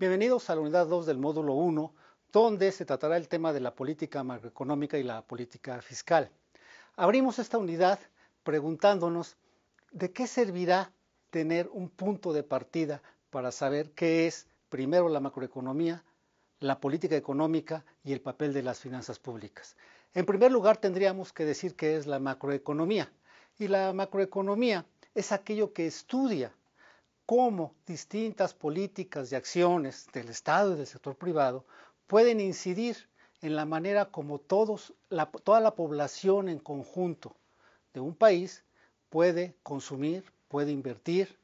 Bienvenidos a la unidad 2 del módulo 1, donde se tratará el tema de la política macroeconómica y la política fiscal. Abrimos esta unidad preguntándonos de qué servirá tener un punto de partida para saber qué es primero la macroeconomía, la política económica y el papel de las finanzas públicas. En primer lugar, tendríamos que decir qué es la macroeconomía. Y la macroeconomía es aquello que estudia cómo distintas políticas y acciones del Estado y del sector privado pueden incidir en la manera como toda la población en conjunto de un país puede consumir, puede invertir,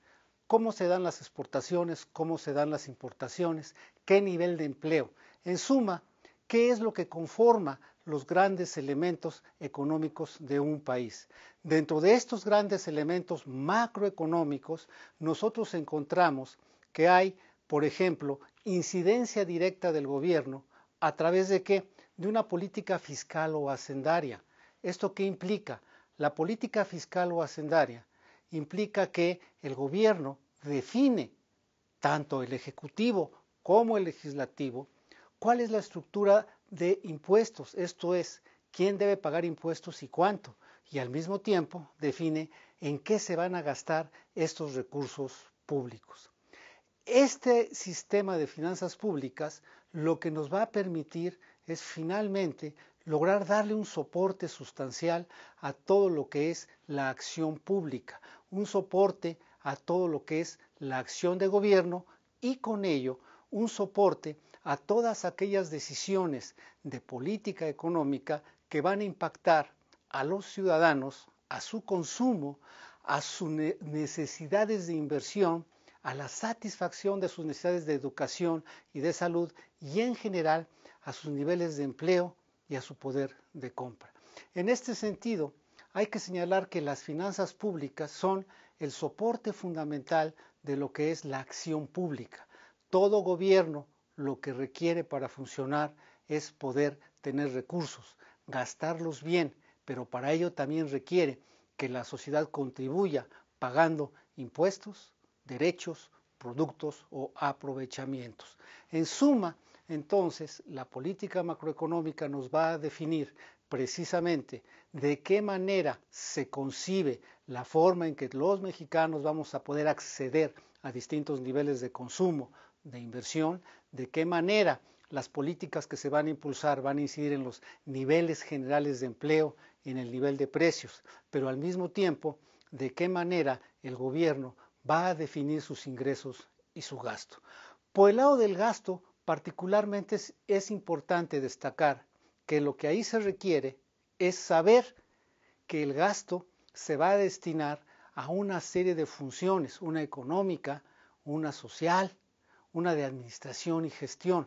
cómo se dan las exportaciones, cómo se dan las importaciones, qué nivel de empleo. En suma, qué es lo que conforma los grandes elementos económicos de un país. Dentro de estos grandes elementos macroeconómicos, nosotros encontramos que hay, por ejemplo, incidencia directa del gobierno a través de qué? De una política fiscal o hacendaria. ¿Esto qué implica? La política fiscal o hacendaria implica que el gobierno define, tanto el ejecutivo como el legislativo, cuál es la estructura de impuestos, esto es, quién debe pagar impuestos y cuánto, y al mismo tiempo define en qué se van a gastar estos recursos públicos. Este sistema de finanzas públicas lo que nos va a permitir es finalmente lograr darle un soporte sustancial a todo lo que es la acción pública, un soporte a todo lo que es la acción de gobierno y con ello un soporte a todas aquellas decisiones de política económica que van a impactar a los ciudadanos, a su consumo, a sus necesidades de inversión, a la satisfacción de sus necesidades de educación y de salud y en general a sus niveles de empleo y a su poder de compra. En este sentido, hay que señalar que las finanzas públicas son el soporte fundamental de lo que es la acción pública. Todo gobierno lo que requiere para funcionar es poder tener recursos, gastarlos bien, pero para ello también requiere que la sociedad contribuya pagando impuestos, derechos, productos o aprovechamientos. En suma, entonces, la política macroeconómica nos va a definir precisamente de qué manera se concibe la forma en que los mexicanos vamos a poder acceder a distintos niveles de consumo, de inversión, de qué manera las políticas que se van a impulsar van a incidir en los niveles generales de empleo, en el nivel de precios, pero al mismo tiempo de qué manera el gobierno va a definir sus ingresos y su gasto. Por el lado del gasto, particularmente es, es importante destacar que lo que ahí se requiere es saber que el gasto se va a destinar a una serie de funciones, una económica, una social, una de administración y gestión,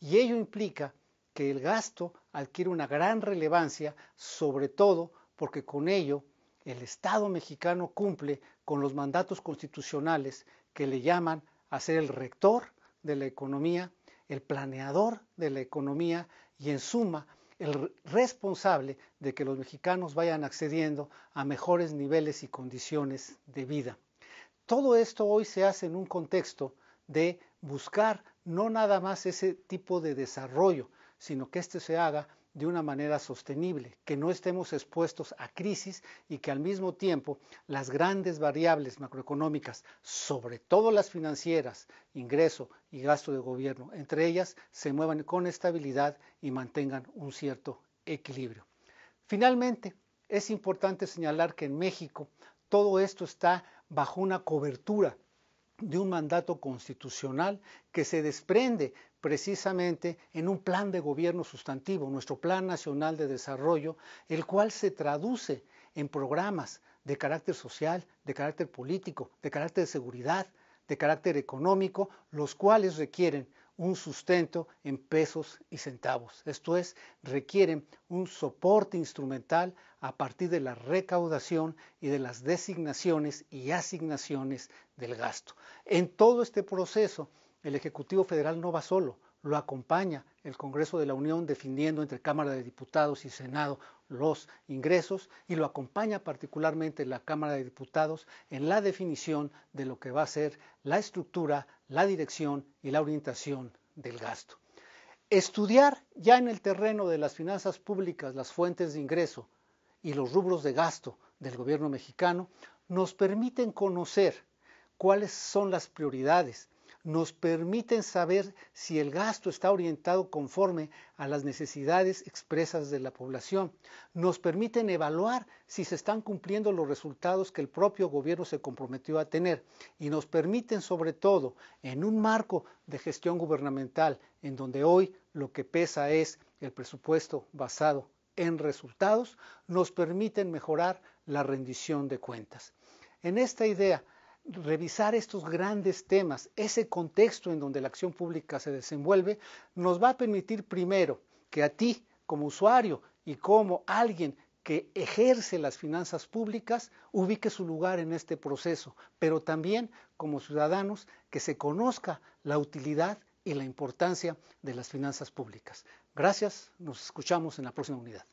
y ello implica que el gasto adquiere una gran relevancia, sobre todo porque con ello el Estado mexicano cumple con los mandatos constitucionales que le llaman a ser el rector de la economía, el planeador de la economía y en suma el responsable de que los mexicanos vayan accediendo a mejores niveles y condiciones de vida. Todo esto hoy se hace en un contexto de buscar no nada más ese tipo de desarrollo, sino que éste se haga de una manera sostenible, que no estemos expuestos a crisis y que al mismo tiempo las grandes variables macroeconómicas, sobre todo las financieras, ingreso y gasto de gobierno, entre ellas, se muevan con estabilidad y mantengan un cierto equilibrio. Finalmente, es importante señalar que en México todo esto está bajo una cobertura de un mandato constitucional que se desprende precisamente en un plan de gobierno sustantivo, nuestro Plan Nacional de Desarrollo, el cual se traduce en programas de carácter social, de carácter político, de carácter de seguridad, de carácter económico, los cuales requieren un sustento en pesos y centavos. Esto es, requieren un soporte instrumental a partir de la recaudación y de las designaciones y asignaciones del gasto. En todo este proceso, el Ejecutivo Federal no va solo, lo acompaña el Congreso de la Unión definiendo entre Cámara de Diputados y Senado los ingresos y lo acompaña particularmente la Cámara de Diputados en la definición de lo que va a ser la estructura, la dirección y la orientación del gasto. Estudiar ya en el terreno de las finanzas públicas las fuentes de ingreso y los rubros de gasto del gobierno mexicano nos permiten conocer cuáles son las prioridades nos permiten saber si el gasto está orientado conforme a las necesidades expresas de la población, nos permiten evaluar si se están cumpliendo los resultados que el propio gobierno se comprometió a tener y nos permiten sobre todo en un marco de gestión gubernamental en donde hoy lo que pesa es el presupuesto basado en resultados, nos permiten mejorar la rendición de cuentas. En esta idea, revisar estos grandes temas, ese contexto en donde la acción pública se desenvuelve, nos va a permitir primero que a ti, como usuario y como alguien que ejerce las finanzas públicas, ubique su lugar en este proceso, pero también como ciudadanos que se conozca la utilidad y la importancia de las finanzas públicas. Gracias, nos escuchamos en la próxima unidad.